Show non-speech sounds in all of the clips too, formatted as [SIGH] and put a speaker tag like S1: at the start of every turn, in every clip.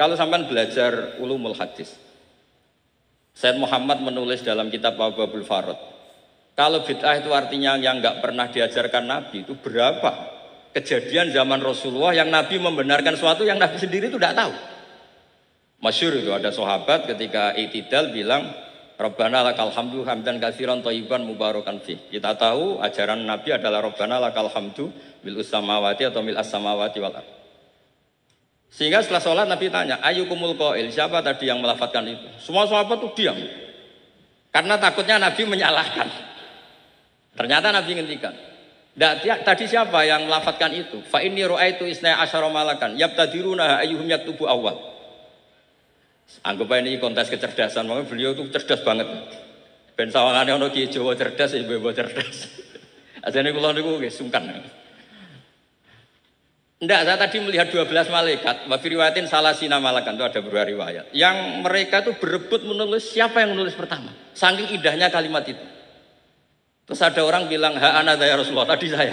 S1: Kalau sampean belajar ulumul hadis, Said Muhammad menulis dalam kitab Babul Farad. Kalau bid'ah itu artinya yang nggak pernah diajarkan Nabi itu berapa kejadian zaman Rasulullah yang Nabi membenarkan suatu yang Nabi sendiri itu tidak tahu. Masyur itu ada sahabat ketika itidal bilang Rabbana lakal hamdu hamdan kasiran ta'iban mubarakan fi. Kita tahu ajaran Nabi adalah Rabbana lakal hamdu bil usamawati atau mil asamawati samawati wal sehingga setelah sholat Nabi tanya, kumul koil, siapa tadi yang melafatkan itu? Semua sahabat tuh diam. Karena takutnya Nabi menyalahkan. Ternyata Nabi ngendikan. Tadi siapa yang melafatkan itu? Fa ini itu isna asyara malakan. Yabtadiruna ayuhum yaktubu awal. Anggap ini kontes kecerdasan, makanya beliau itu cerdas banget. Ben yang ono Jawa cerdas, ibu-ibu cerdas. Ajane [LAUGHS] kula niku sungkan. sungkan. Tidak, saya tadi melihat 12 malaikat. Wafiriwatin salah sina malakan itu ada berdua riwayat. Yang mereka itu berebut menulis siapa yang menulis pertama. Saking indahnya kalimat itu. Terus ada orang bilang, ha anada ya Rasulullah, tadi saya.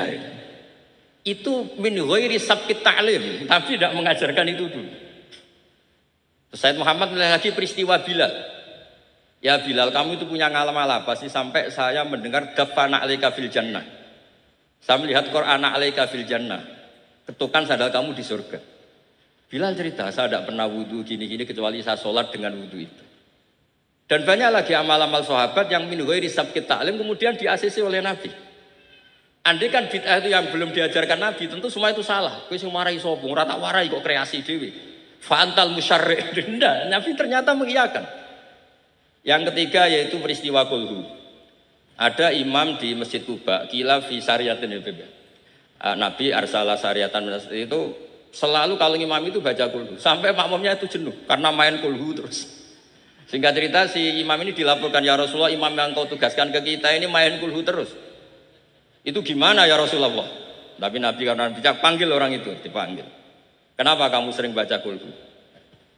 S1: Itu min ghairi sabit ta'lim. Tapi tidak mengajarkan itu dulu. Terus Said Muhammad melihat lagi peristiwa Bilal. Ya Bilal, kamu itu punya ngalaman apa sih sampai saya mendengar dafana alaika fil jannah. Saya melihat Quran alaika fil jannah ketukan sandal kamu di surga. Bilal cerita, saya tidak pernah wudhu gini-gini kecuali saya sholat dengan wudhu itu. Dan banyak lagi amal-amal sahabat yang min ghairi kita alim kemudian diasisi oleh Nabi. Andai kan bid'ah itu yang belum diajarkan Nabi, tentu semua itu salah. Kowe sing marahi sapa? Ora tak warai kok kreasi dhewe. Fantal musyarri. Denda. [LAUGHS] Nabi ternyata mengiyakan. Yang ketiga yaitu peristiwa kulhu. Ada imam di Masjid Kuba, kila fi sariyatin Eh, Nabi arsala Sariatan itu selalu kalau imam itu baca kulhu sampai makmumnya itu jenuh karena main kulhu terus. sehingga cerita si imam ini dilaporkan ya Rasulullah imam yang kau tugaskan ke kita ini main kulhu terus. Itu gimana ya Rasulullah? Tapi Nabi karena bijak panggil orang itu dipanggil. Kenapa kamu sering baca kulhu?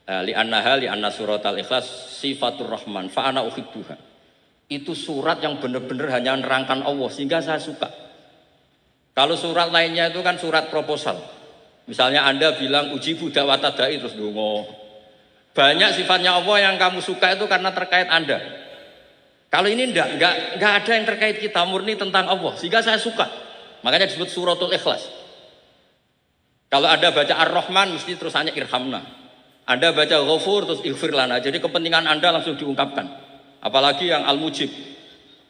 S1: Eh, li annaha li anna surat al ikhlas sifatur rahman faana ana Itu surat yang benar-benar hanya nerangkan Allah sehingga saya suka. Kalau surat lainnya itu kan surat proposal. Misalnya Anda bilang uji budak watadai terus dungo. Banyak sifatnya Allah yang kamu suka itu karena terkait Anda. Kalau ini enggak, enggak, enggak ada yang terkait kita murni tentang Allah. Sehingga saya suka. Makanya disebut suratul ikhlas. Kalau Anda baca Ar-Rahman mesti terus hanya irhamna. Anda baca Ghafur terus ikhfirlana. Jadi kepentingan Anda langsung diungkapkan. Apalagi yang Al-Mujib.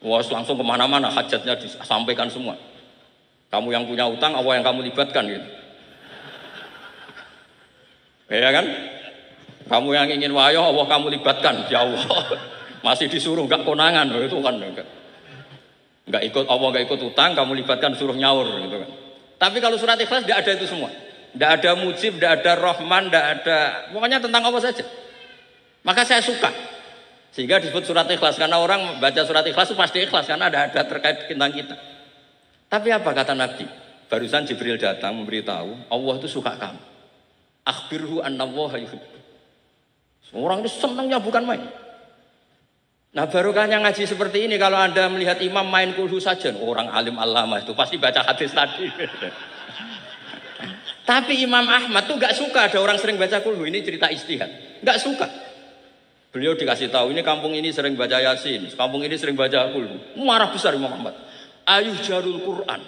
S1: Wah, langsung kemana-mana hajatnya disampaikan semua. Kamu yang punya utang, Allah yang kamu libatkan gitu. Ya kan? Kamu yang ingin wayo, Allah kamu libatkan. Ya Allah, [LAUGHS] masih disuruh nggak konangan itu kan, kan? Gak ikut Allah gak ikut utang, kamu libatkan suruh nyaur gitu kan. Tapi kalau surat ikhlas tidak ada itu semua. Tidak ada mujib, tidak ada rohman, tidak ada pokoknya tentang Allah saja. Maka saya suka. Sehingga disebut surat ikhlas karena orang baca surat ikhlas itu pasti ikhlas karena ada ada terkait tentang kita. Tapi apa kata Nabi? Barusan Jibril datang memberitahu Allah itu suka kamu. Akhbirhu annallaha yuhibbu. Orang itu senangnya bukan main. Nah barokahnya ngaji seperti ini kalau anda melihat imam main kulhu saja orang alim alama itu pasti baca hadis tadi. [LAUGHS] Tapi Imam Ahmad tuh gak suka ada orang sering baca kulhu ini cerita istihad, gak suka. Beliau dikasih tahu ini kampung ini sering baca yasin, kampung ini sering baca kulhu, marah besar Imam Ahmad ayuh jarul Quran,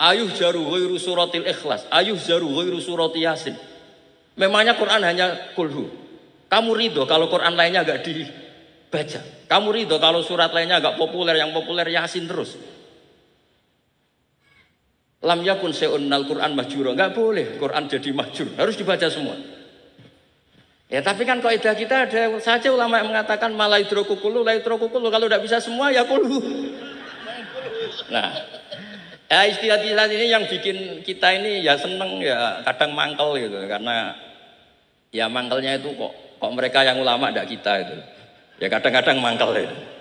S1: ayuh jaru ghairu suratil ikhlas, ayuh jaru ghairu suratil yasin. Memangnya Quran hanya kulhu. Kamu ridho kalau Quran lainnya agak dibaca. Kamu ridho kalau surat lainnya agak populer, yang populer yasin terus. Lam yakun seunnal Quran mahjuro. Enggak boleh Quran jadi majur. Harus dibaca semua. Ya tapi kan kaidah kita ada saja ulama yang mengatakan malai trokukulu, malai trokukulu. Kalau tidak bisa semua ya kulhu. Nah, ya istilah-istilah ini yang bikin kita ini ya seneng ya kadang mangkel gitu karena ya mangkelnya itu kok kok mereka yang ulama tidak kita itu. Ya kadang-kadang mangkel itu.